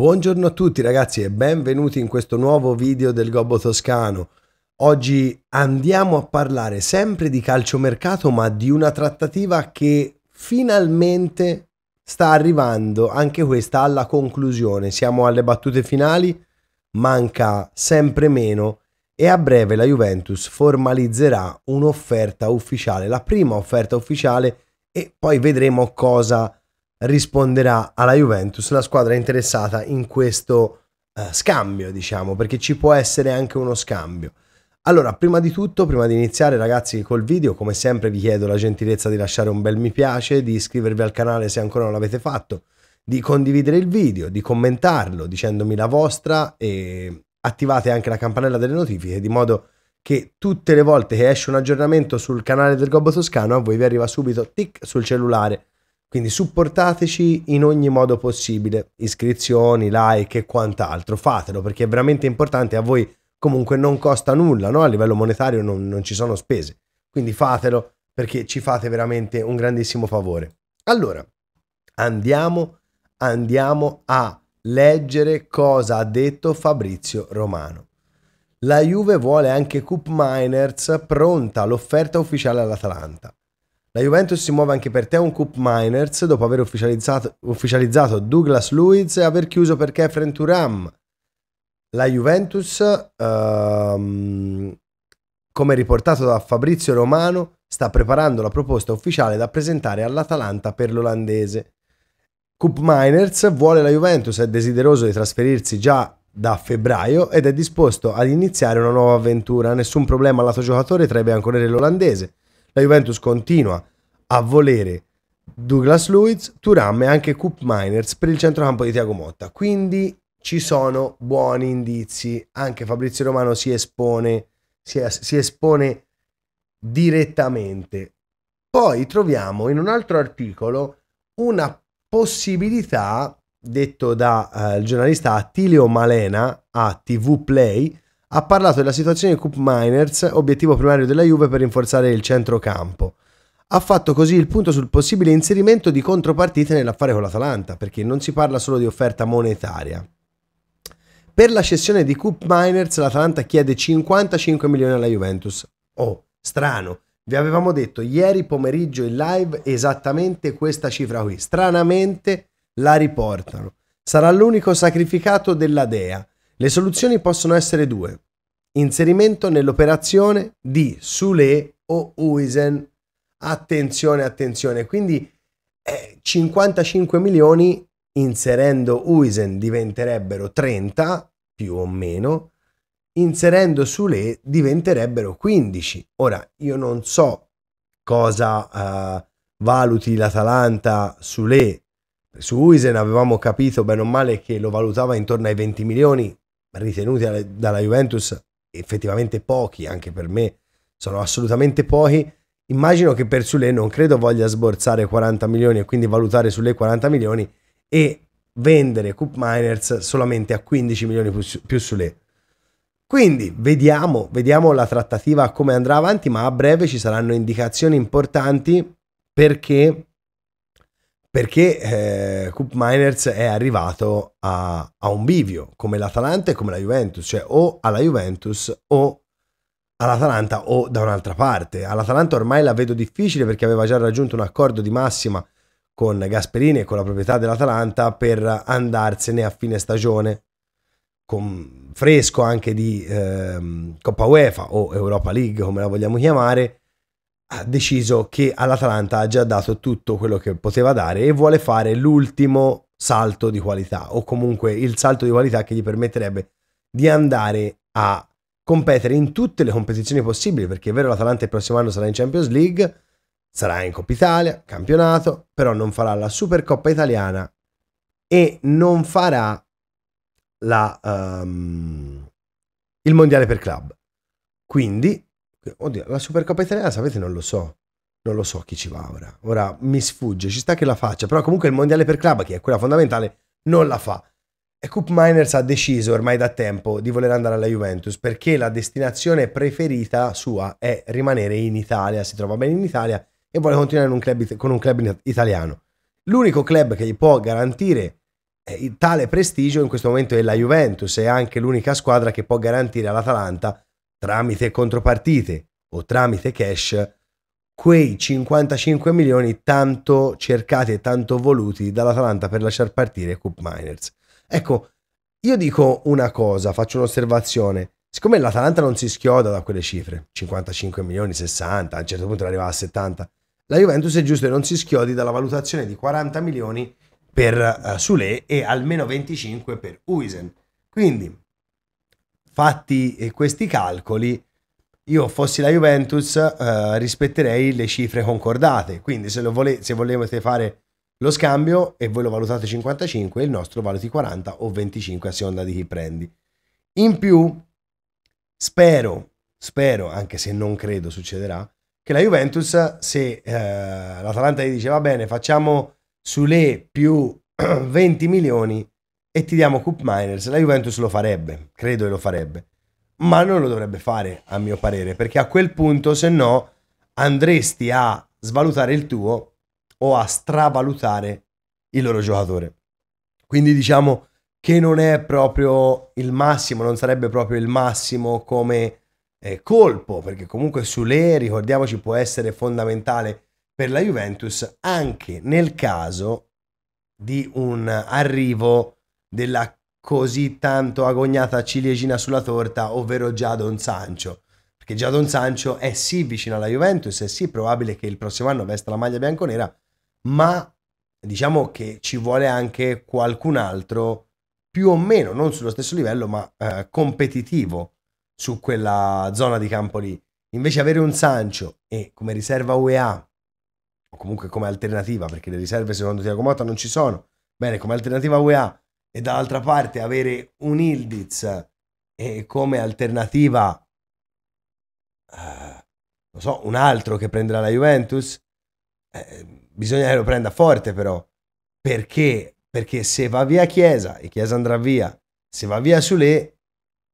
Buongiorno a tutti ragazzi e benvenuti in questo nuovo video del Gobbo Toscano. Oggi andiamo a parlare sempre di calciomercato ma di una trattativa che finalmente sta arrivando anche questa alla conclusione. Siamo alle battute finali, manca sempre meno e a breve la Juventus formalizzerà un'offerta ufficiale, la prima offerta ufficiale e poi vedremo cosa risponderà alla Juventus, la squadra interessata in questo eh, scambio, diciamo, perché ci può essere anche uno scambio. Allora, prima di tutto, prima di iniziare ragazzi col video, come sempre vi chiedo la gentilezza di lasciare un bel mi piace, di iscrivervi al canale se ancora non l'avete fatto, di condividere il video, di commentarlo dicendomi la vostra e attivate anche la campanella delle notifiche di modo che tutte le volte che esce un aggiornamento sul canale del Gobbo Toscano a voi vi arriva subito tic sul cellulare quindi supportateci in ogni modo possibile, iscrizioni, like e quant'altro. Fatelo perché è veramente importante. A voi comunque non costa nulla, no? a livello monetario non, non ci sono spese. Quindi fatelo perché ci fate veramente un grandissimo favore. Allora, andiamo, andiamo a leggere cosa ha detto Fabrizio Romano. La Juve vuole anche Coop Miners pronta l'offerta ufficiale all'Atalanta. La Juventus si muove anche per te un Cup Miners dopo aver ufficializzato, ufficializzato Douglas Luiz e aver chiuso per Kefren Turam. La Juventus, ehm, come riportato da Fabrizio Romano, sta preparando la proposta ufficiale da presentare all'Atalanta per l'olandese. Cup Miners vuole la Juventus, è desideroso di trasferirsi già da febbraio ed è disposto ad iniziare una nuova avventura. Nessun problema lato giocatore tra i bianconeri e l'olandese la Juventus continua a volere Douglas Luiz, Turam e anche Coop Miners per il centrocampo di Tiago Motta. Quindi ci sono buoni indizi, anche Fabrizio Romano si espone, si, si espone direttamente. Poi troviamo in un altro articolo una possibilità, detto dal eh, giornalista Attilio Malena a TV Play, ha parlato della situazione di Coop Miners, obiettivo primario della Juve per rinforzare il centrocampo. Ha fatto così il punto sul possibile inserimento di contropartite nell'affare con l'Atalanta, perché non si parla solo di offerta monetaria. Per la cessione di Coop Miners l'Atalanta chiede 55 milioni alla Juventus. Oh, strano. Vi avevamo detto ieri pomeriggio in live esattamente questa cifra qui. Stranamente la riportano. Sarà l'unico sacrificato della Dea. Le soluzioni possono essere due. Inserimento nell'operazione di Sule o Uisen. Attenzione, attenzione. Quindi eh, 55 milioni inserendo Uisen diventerebbero 30 più o meno. Inserendo Sule diventerebbero 15. Ora io non so cosa eh, valuti l'Atalanta Sule. Su Uisen avevamo capito bene o male che lo valutava intorno ai 20 milioni, ritenuti dalla Juventus effettivamente pochi, anche per me sono assolutamente pochi. Immagino che per Sule non credo voglia sborsare 40 milioni e quindi valutare sulle 40 milioni e vendere Coop Miners solamente a 15 milioni più Sule. Quindi vediamo, vediamo la trattativa come andrà avanti, ma a breve ci saranno indicazioni importanti perché perché eh, Coop Miners è arrivato a, a, un bivio come l'Atalanta e come la Juventus, cioè o alla Juventus o all'Atalanta o da un'altra parte. All'Atalanta ormai la vedo difficile perché aveva già raggiunto un accordo di massima con Gasperini e con la proprietà dell'Atalanta per andarsene a fine stagione con, fresco anche di eh, Coppa UEFA o Europa League come la vogliamo chiamare ha deciso che all'Atalanta ha già dato tutto quello che poteva dare e vuole fare l'ultimo salto di qualità o comunque il salto di qualità che gli permetterebbe di andare a competere in tutte le competizioni possibili perché è vero l'Atalanta il prossimo anno sarà in Champions League sarà in Coppa Italia, campionato, però non farà la Supercoppa italiana e non farà la, um, il mondiale per club. Quindi Oddio, la Supercoppa italiana, sapete, non lo so. Non lo so chi ci va ora. Ora mi sfugge, ci sta che la faccia, però comunque il mondiale per club, che è quella fondamentale, non la fa. E Coop Miners ha deciso ormai da tempo di voler andare alla Juventus perché la destinazione preferita sua è rimanere in Italia, si trova bene in Italia e vuole continuare un club, con un club italiano. L'unico club che gli può garantire eh, tale prestigio in questo momento è la Juventus, è anche l'unica squadra che può garantire all'Atalanta tramite contropartite o tramite cash quei 55 milioni tanto cercati e tanto voluti dall'Atalanta per lasciar partire Cup Miners. Ecco, io dico una cosa, faccio un'osservazione. Siccome l'Atalanta non si schioda da quelle cifre, 55 milioni, 60, a un certo punto arriva a 70, la Juventus è giusto che non si schiodi dalla valutazione di 40 milioni per uh, Sule e almeno 25 per Uisen. Quindi fatti eh, questi calcoli, io fossi la Juventus eh, rispetterei le cifre concordate. Quindi se, lo vole- se volevate fare lo scambio e voi lo valutate 55, il nostro valuti 40 o 25 a seconda di chi prendi. In più, spero, spero, anche se non credo succederà, che la Juventus, se eh, l'Atalanta gli dice va bene, facciamo Sule più 20 milioni, e ti diamo Coop Miners, la Juventus lo farebbe, credo che lo farebbe, ma non lo dovrebbe fare a mio parere, perché a quel punto se no andresti a svalutare il tuo o a stravalutare il loro giocatore. Quindi diciamo che non è proprio il massimo, non sarebbe proprio il massimo come eh, colpo, perché comunque Sule, ricordiamoci, può essere fondamentale per la Juventus anche nel caso di un arrivo della così tanto agognata ciliegina sulla torta, ovvero già Don Sancio. Perché già Don Sancio è sì vicino alla Juventus, è sì probabile che il prossimo anno vesta la maglia bianconera, ma diciamo che ci vuole anche qualcun altro più o meno, non sullo stesso livello, ma eh, competitivo su quella zona di campo lì. Invece avere un Sancio e come riserva UEA, o comunque come alternativa, perché le riserve secondo Tiago Motta non ci sono, bene, come alternativa UEA e dall'altra parte avere un Ildiz e eh, come alternativa eh, non so, un altro che prenderà la Juventus eh, bisogna che lo prenda forte però perché? perché se va via Chiesa e Chiesa andrà via se va via Sule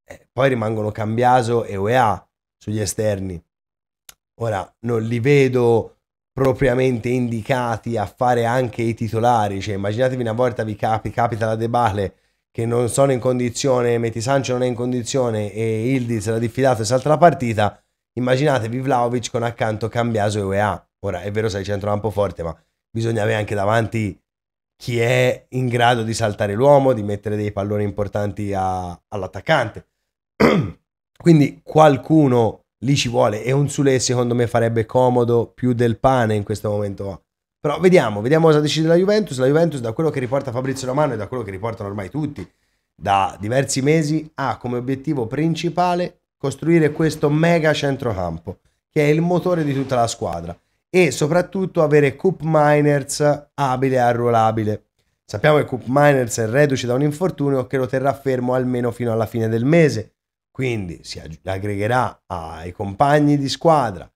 eh, poi rimangono Cambiaso e Oea sugli esterni ora non li vedo propriamente indicati a fare anche i titolari. Cioè, immaginatevi una volta vi capi, capita la debacle che non sono in condizione, Metti Sancho non è in condizione e Ildiz l'ha diffidato e salta la partita. Immaginatevi Vlaovic con accanto Cambiaso e UEA. Ora è vero sei centrocampo forte, ma bisogna avere anche davanti chi è in grado di saltare l'uomo, di mettere dei palloni importanti a, all'attaccante. Quindi qualcuno lì ci vuole e un Sule secondo me farebbe comodo più del pane in questo momento. Però vediamo, vediamo cosa decide la Juventus. La Juventus da quello che riporta Fabrizio Romano e da quello che riportano ormai tutti da diversi mesi ha come obiettivo principale costruire questo mega centrocampo che è il motore di tutta la squadra e soprattutto avere Coop Miners abile e arruolabile. Sappiamo che Coop Miners è reduce da un infortunio che lo terrà fermo almeno fino alla fine del mese quindi si aggregherà ai compagni di squadra,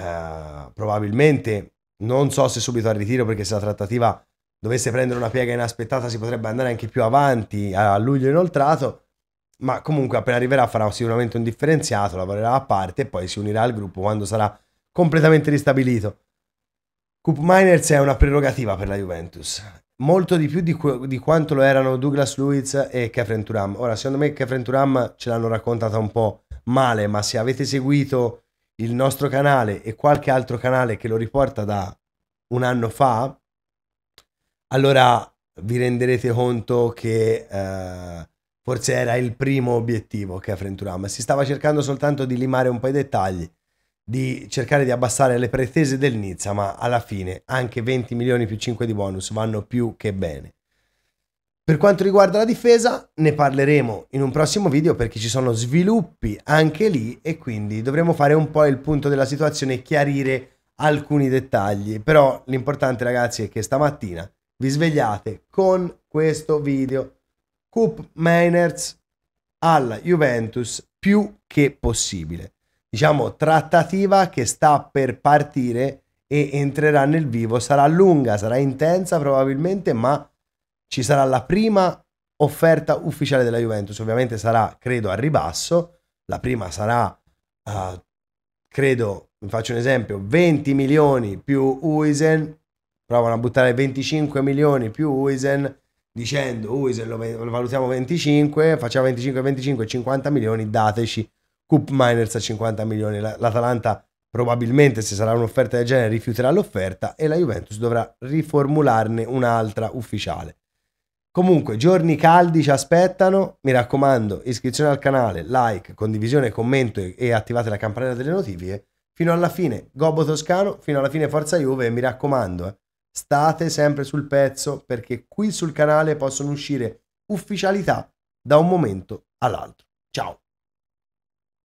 eh, probabilmente non so se subito al ritiro perché se la trattativa dovesse prendere una piega inaspettata si potrebbe andare anche più avanti a luglio inoltrato, ma comunque appena arriverà farà sicuramente un differenziato, lavorerà a parte e poi si unirà al gruppo quando sarà completamente ristabilito. Coop Miners è una prerogativa per la Juventus molto di più di, di, quanto lo erano Douglas Lewis e Catherine Turam. Ora, secondo me Catherine Turam ce l'hanno raccontata un po' male, ma se avete seguito il nostro canale e qualche altro canale che lo riporta da un anno fa, allora vi renderete conto che eh, forse era il primo obiettivo Catherine Turam. Si stava cercando soltanto di limare un po' i dettagli di cercare di abbassare le pretese del Nizza, ma alla fine anche 20 milioni più 5 di bonus vanno più che bene. Per quanto riguarda la difesa, ne parleremo in un prossimo video perché ci sono sviluppi anche lì e quindi dovremo fare un po' il punto della situazione e chiarire alcuni dettagli. Però l'importante ragazzi è che stamattina vi svegliate con questo video. Coop Mainers alla Juventus più che possibile diciamo, trattativa che sta per partire e entrerà nel vivo. Sarà lunga, sarà intensa probabilmente, ma ci sarà la prima offerta ufficiale della Juventus. Ovviamente sarà, credo, a ribasso. La prima sarà, uh, credo, vi faccio un esempio, 20 milioni più Uisen. Provano a buttare 25 milioni più Uisen dicendo Uisen lo valutiamo 25, facciamo 25, 25, 50 milioni, dateci Coop Miners a 50 milioni. L'Atalanta probabilmente, se sarà un'offerta del genere, rifiuterà l'offerta e la Juventus dovrà riformularne un'altra ufficiale. Comunque, giorni caldi ci aspettano. Mi raccomando, iscrizione al canale, like, condivisione, commento e attivate la campanella delle notifiche. Fino alla fine, Gobbo Toscano, fino alla fine Forza Juve, mi raccomando, eh, state sempre sul pezzo perché qui sul canale possono uscire ufficialità da un momento all'altro. Ciao!